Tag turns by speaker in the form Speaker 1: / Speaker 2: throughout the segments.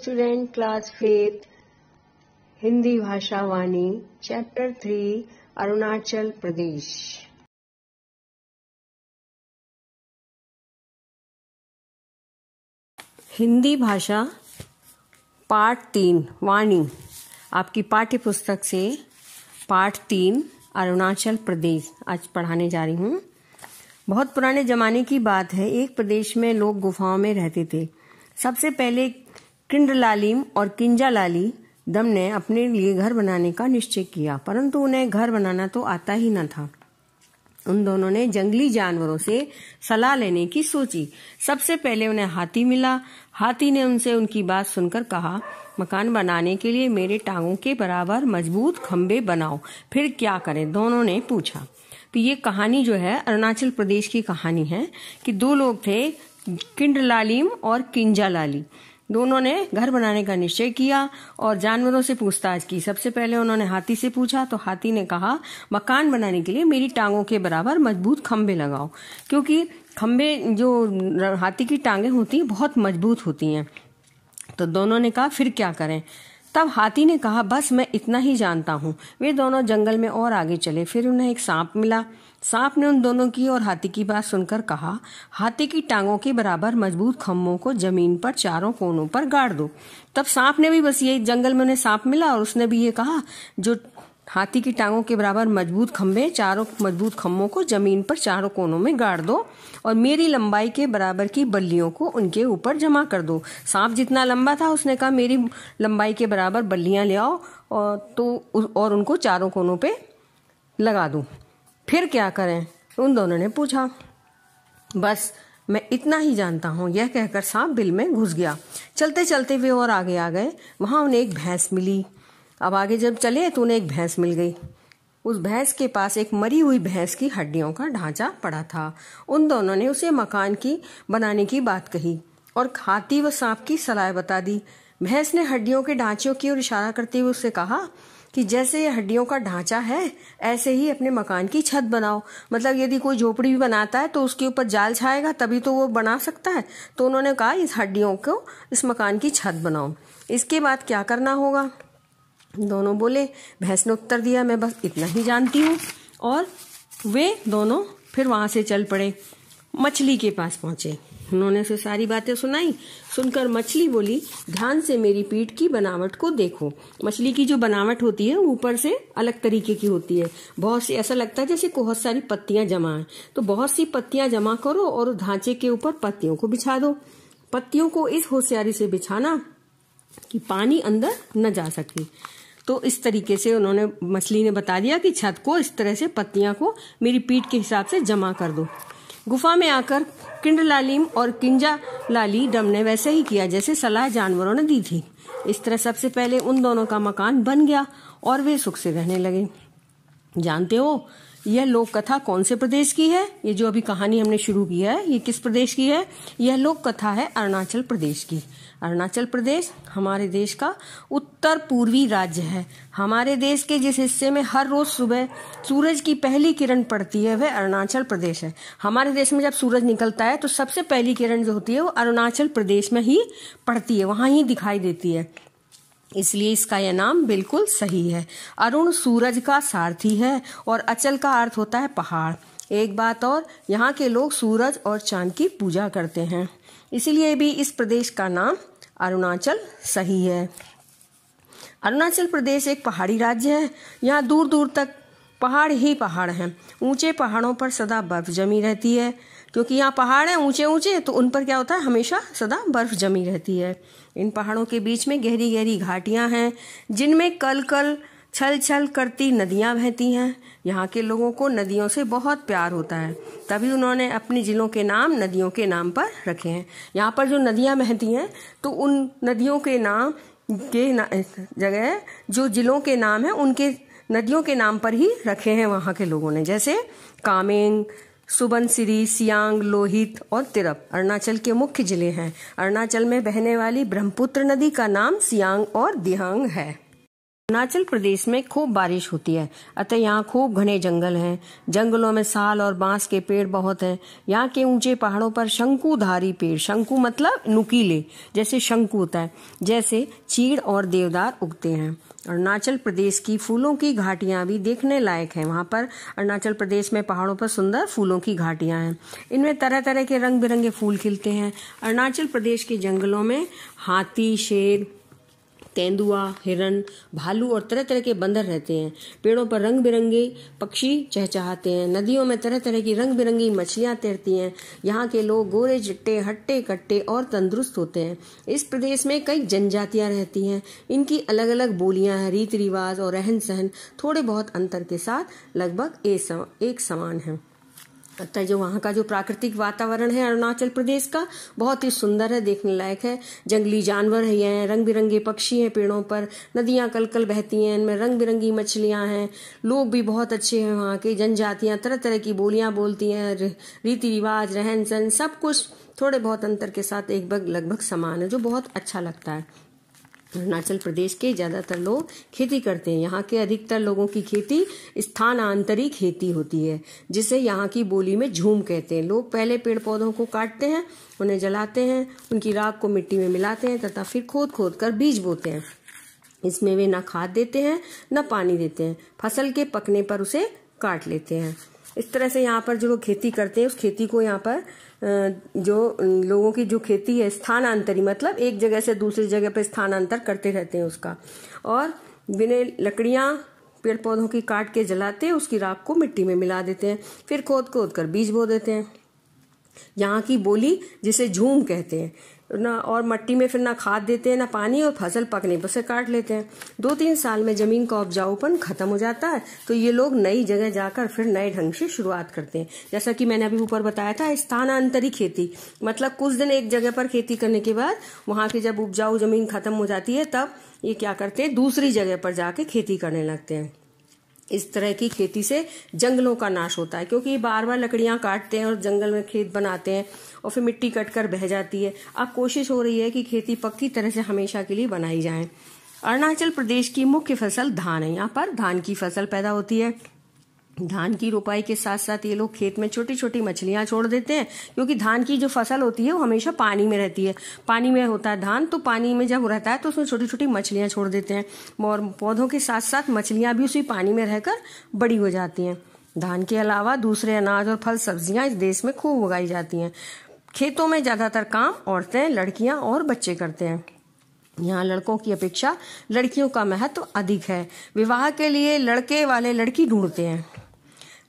Speaker 1: student class fifth Hindi भाषा वाणी chapter three Arunachal Pradesh Hindi भाषा पार्ट तीन वाणी आपकी पाठ्य पुस्तक से पार्ट तीन अरुणाचल प्रदेश आज पढ़ाने जा रही हूँ बहुत पुराने ज़माने की बात है एक प्रदेश में लोग गुफाओं में रहते थे सबसे पहले लालिम और किंजालाली दम ने अपने लिए घर बनाने का निश्चय किया परंतु उन्हें घर बनाना तो आता ही न था उन दोनों ने जंगली जानवरों से सलाह लेने की सोची सबसे पहले उन्हें हाथी मिला हाथी ने उनसे उनकी बात सुनकर कहा मकान बनाने के लिए मेरे टांगों के बराबर मजबूत खम्बे बनाओ फिर क्या करें दोनों ने पूछा तो ये कहानी जो है अरुणाचल प्रदेश की कहानी है कि दो लोग थे किंडलालीम और किंजालाली दोनों ने घर बनाने का निश्चय किया और जानवरों से पूछताछ की सबसे पहले उन्होंने हाथी से पूछा तो हाथी ने कहा मकान बनाने के लिए मेरी टांगों के बराबर मजबूत खम्भे लगाओ क्योंकि खम्भे जो हाथी की टांगे होती हैं बहुत मजबूत होती हैं तो दोनों ने कहा फिर क्या करें तब हाथी ने कहा बस मैं इतना ही जानता हूँ वे दोनों जंगल में और आगे चले फिर उन्हें एक सांप मिला सांप ने उन दोनों की और हाथी की बात सुनकर कहा हाथी की टांगों के बराबर मजबूत खम्भों को जमीन पर चारों कोनों पर गाड़ दो तब सांप ने भी बस यही जंगल में उन्हें सांप मिला और उसने भी ये कहा जो हाथी की टांगों के बराबर मजबूत खम्भे चारों मजबूत खम्भों को जमीन पर चारों कोनों में गाड़ दो और मेरी लंबाई के बराबर की बल्लियों को उनके ऊपर जमा कर दो सांप जितना लंबा था उसने कहा मेरी लंबाई के बराबर बल्लियां ले आओ और तो और उनको चारों कोनों पे लगा दो फिर क्या करें उन दोनों ने पूछा बस मैं इतना ही जानता हूँ यह कहकर सांप बिल में घुस गया चलते चलते वे और आगे आ गए वहां उन्हें एक भैंस मिली अब आगे जब चले तो उन्हें एक भैंस मिल गई उस भैंस के पास एक मरी हुई भैंस की हड्डियों का ढांचा पड़ा था उन दोनों ने उसे मकान की बनाने की बात कही और खाती व सांप की सलाह बता दी भैंस ने हड्डियों के ढांचों की ओर इशारा करते हुए उससे कहा कि जैसे ये हड्डियों का ढांचा है ऐसे ही अपने मकान की छत बनाओ मतलब यदि कोई झोपड़ी भी बनाता है तो उसके ऊपर जाल छाएगा तभी तो वो बना सकता है तो उन्होंने कहा इस हड्डियों को इस मकान की छत बनाओ इसके बाद क्या करना होगा दोनों बोले भैंस ने उत्तर दिया मैं बस इतना ही जानती हूँ और वे दोनों फिर वहाँ से चल पड़े मछली के पास पहुँचे उन्होंने उसे सारी बातें सुनाई सुनकर मछली बोली ध्यान से मेरी पीठ की बनावट को देखो मछली की जो बनावट होती है ऊपर से अलग तरीके की होती है बहुत सी ऐसा लगता है जैसे बहुत सारी पत्तियां जमा है तो बहुत सी पत्तियां जमा करो और ढांचे के ऊपर पत्तियों को बिछा दो पत्तियों को इस होशियारी से बिछाना कि पानी अंदर न जा सके तो इस तरीके से उन्होंने मछली ने बता दिया कि छत को इस तरह से पत्तियां को मेरी पीठ के हिसाब से जमा कर दो गुफा में आकर लालीम और किंजा लाली डम ने वैसे ही किया जैसे सलाह जानवरों ने दी थी इस तरह सबसे पहले उन दोनों का मकान बन गया और वे सुख से रहने लगे जानते हो यह लोक कथा कौन से प्रदेश की है ये जो अभी कहानी हमने शुरू की है ये किस प्रदेश की है यह लोक कथा है अरुणाचल प्रदेश की अरुणाचल प्रदेश हमारे देश का उत्तर पूर्वी राज्य है हमारे देश के जिस हिस्से में हर रोज सुबह सूरज की पहली किरण पड़ती है वह अरुणाचल प्रदेश है हमारे देश में जब सूरज निकलता है तो सबसे पहली किरण जो होती है वो अरुणाचल प्रदेश में ही पड़ती है वहाँ ही दिखाई देती है इसलिए इसका यह नाम बिल्कुल सही है अरुण सूरज का सारथी है और अचल का अर्थ होता है पहाड़ एक बात और यहाँ के लोग सूरज और चांद की पूजा करते हैं इसीलिए भी इस प्रदेश का नाम अरुणाचल सही है अरुणाचल प्रदेश एक पहाड़ी राज्य है यहाँ दूर दूर तक पहाड़ ही पहाड़ हैं ऊंचे पहाड़ों पर सदा बर्फ जमी रहती है क्योंकि यहाँ पहाड़ हैं ऊंचे ऊंचे तो उन पर क्या होता है हमेशा सदा बर्फ जमी रहती है इन पहाड़ों के बीच में गहरी गहरी घाटियाँ हैं जिनमें कल कल छल छल करती नदियाँ बहती हैं यहाँ के लोगों को नदियों से बहुत प्यार होता है तभी उन्होंने अपने ज़िलों के नाम नदियों के नाम पर रखे हैं यहाँ पर जो नदियाँ बहती हैं तो उन नदियों के नाम के ना, जगह जो ज़िलों के नाम हैं उनके नदियों के नाम पर ही रखे हैं वहाँ के लोगों ने जैसे कामेंग सुबनसिरी सियांग लोहित और तिरप अरुणाचल के मुख्य जिले हैं अरुणाचल में बहने वाली ब्रह्मपुत्र नदी का नाम सियांग और दिहांग है अरुणाचल प्रदेश में खूब बारिश होती है अतः यहाँ खूब घने जंगल हैं जंगलों में साल और बांस के पेड़ बहुत हैं यहाँ के ऊंचे पहाड़ों पर शंकुधारी पेड़ शंकु मतलब नुकीले जैसे शंकु होता है जैसे चीड़ और देवदार उगते हैं अरुणाचल प्रदेश की फूलों की घाटियां भी देखने लायक हैं वहां पर अरुणाचल प्रदेश में पहाड़ों पर सुंदर फूलों की घाटियां हैं इनमें तरह तरह के रंग बिरंगे फूल खिलते हैं अरुणाचल प्रदेश के जंगलों में हाथी शेर तेंदुआ हिरन भालू और तरह तरह के बंदर रहते हैं पेड़ों पर रंग बिरंगे पक्षी चहचहाते हैं नदियों में तरह तरह की रंग बिरंगी मछलियाँ तैरती हैं यहाँ के लोग गोरे चिट्टे हट्टे कट्टे और तंदुरुस्त होते हैं इस प्रदेश में कई जनजातियाँ रहती हैं इनकी अलग अलग बोलियाँ हैं रीति रिवाज और रहन सहन थोड़े बहुत अंतर के साथ लगभग एक समान है है जो वहाँ का जो प्राकृतिक वातावरण है अरुणाचल प्रदेश का बहुत ही सुंदर है देखने लायक है जंगली जानवर है हैं रंग बिरंगे पक्षी हैं पेड़ों पर नदियाँ कल कल बहती हैं इनमें रंग बिरंगी मछलियाँ हैं लोग भी बहुत अच्छे हैं वहाँ के जनजातियाँ तरह तरह की बोलियाँ बोलती हैं रीति रिवाज रहन सहन सब कुछ थोड़े बहुत अंतर के साथ एक लगभग समान है जो बहुत अच्छा लगता है अरुणाचल प्रदेश के ज़्यादातर लोग खेती करते हैं यहाँ के अधिकतर लोगों की खेती स्थानांतरी खेती होती है जिसे यहाँ की बोली में झूम कहते हैं लोग पहले पेड़ पौधों को काटते हैं उन्हें जलाते हैं उनकी राख को मिट्टी में मिलाते हैं तथा फिर खोद खोद कर बीज बोते हैं इसमें वे ना खाद देते हैं न पानी देते हैं फसल के पकने पर उसे काट लेते हैं इस तरह से यहाँ पर जो लोग खेती करते हैं उस खेती को यहाँ पर जो लोगों की जो खेती है स्थानांतरी मतलब एक जगह से दूसरी जगह पर स्थानांतर करते रहते हैं उसका और बिने लकड़ियाँ पेड़ पौधों की काट के जलाते उसकी राख को मिट्टी में मिला देते हैं फिर खोद खोद कर बीज बो देते हैं यहाँ की बोली जिसे झूम कहते हैं ना और मट्टी में फिर ना खाद देते हैं ना पानी और फसल पकने पर से काट लेते हैं दो तीन साल में ज़मीन का उपजाऊपन खत्म हो जाता है तो ये लोग नई जगह जाकर फिर नए ढंग से शुरुआत करते हैं जैसा कि मैंने अभी ऊपर बताया था स्थानांतरी खेती मतलब कुछ दिन एक जगह पर खेती करने के बाद वहाँ की जब उपजाऊ ज़मीन खत्म हो जाती है तब ये क्या करते हैं दूसरी जगह पर जाके खेती करने लगते हैं इस तरह की खेती से जंगलों का नाश होता है क्योंकि बार बार लकड़ियां काटते हैं और जंगल में खेत बनाते हैं और फिर मिट्टी कट कर बह जाती है अब कोशिश हो रही है कि खेती पक्की तरह से हमेशा के लिए बनाई जाए अरुणाचल प्रदेश की मुख्य फसल धान है यहाँ पर धान की फसल पैदा होती है धान की रोपाई के साथ साथ ये लोग खेत में छोटी छोटी मछलियां छोड़ देते हैं क्योंकि धान की जो फसल होती है वो हमेशा पानी में रहती है पानी में होता है धान तो पानी में जब रहता है तो उसमें छोटी छोटी मछलियां छोड़ देते हैं और पौधों के साथ साथ मछलियाँ भी उसी पानी में रहकर बड़ी हो जाती हैं धान के अलावा दूसरे अनाज और फल सब्जियां इस देश में खूब उगाई जाती हैं खेतों में ज़्यादातर काम औरतें लड़कियां और बच्चे करते हैं यहाँ लड़कों की अपेक्षा लड़कियों का महत्व अधिक है विवाह के लिए लड़के वाले लड़की ढूंढते हैं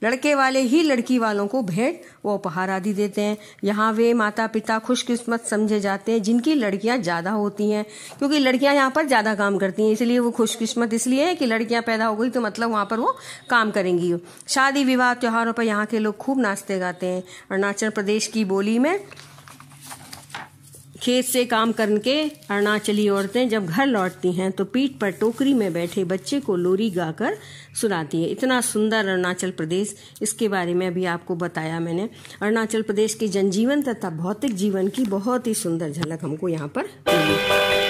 Speaker 1: लड़के वाले ही लड़की वालों को भेंट व उपहार आदि देते हैं यहाँ वे माता पिता खुशकिस्मत समझे जाते हैं जिनकी लड़कियाँ ज़्यादा होती हैं क्योंकि लड़कियाँ यहाँ पर ज़्यादा काम करती हैं इसलिए वो खुशकिस्मत इसलिए है कि लड़कियाँ पैदा हो गई तो मतलब वहाँ पर वो काम करेंगी शादी विवाह त्योहारों पर यहाँ के लोग खूब नाचते गाते हैं अरुणाचल प्रदेश की बोली में खेत से काम करके अरुणाचली औरतें जब घर लौटती हैं तो पीठ पर टोकरी में बैठे बच्चे को लोरी गाकर सुनाती है इतना सुंदर अरुणाचल प्रदेश इसके बारे में अभी आपको बताया मैंने अरुणाचल प्रदेश के जनजीवन तथा भौतिक जीवन की बहुत ही सुंदर झलक हमको यहाँ पर मिली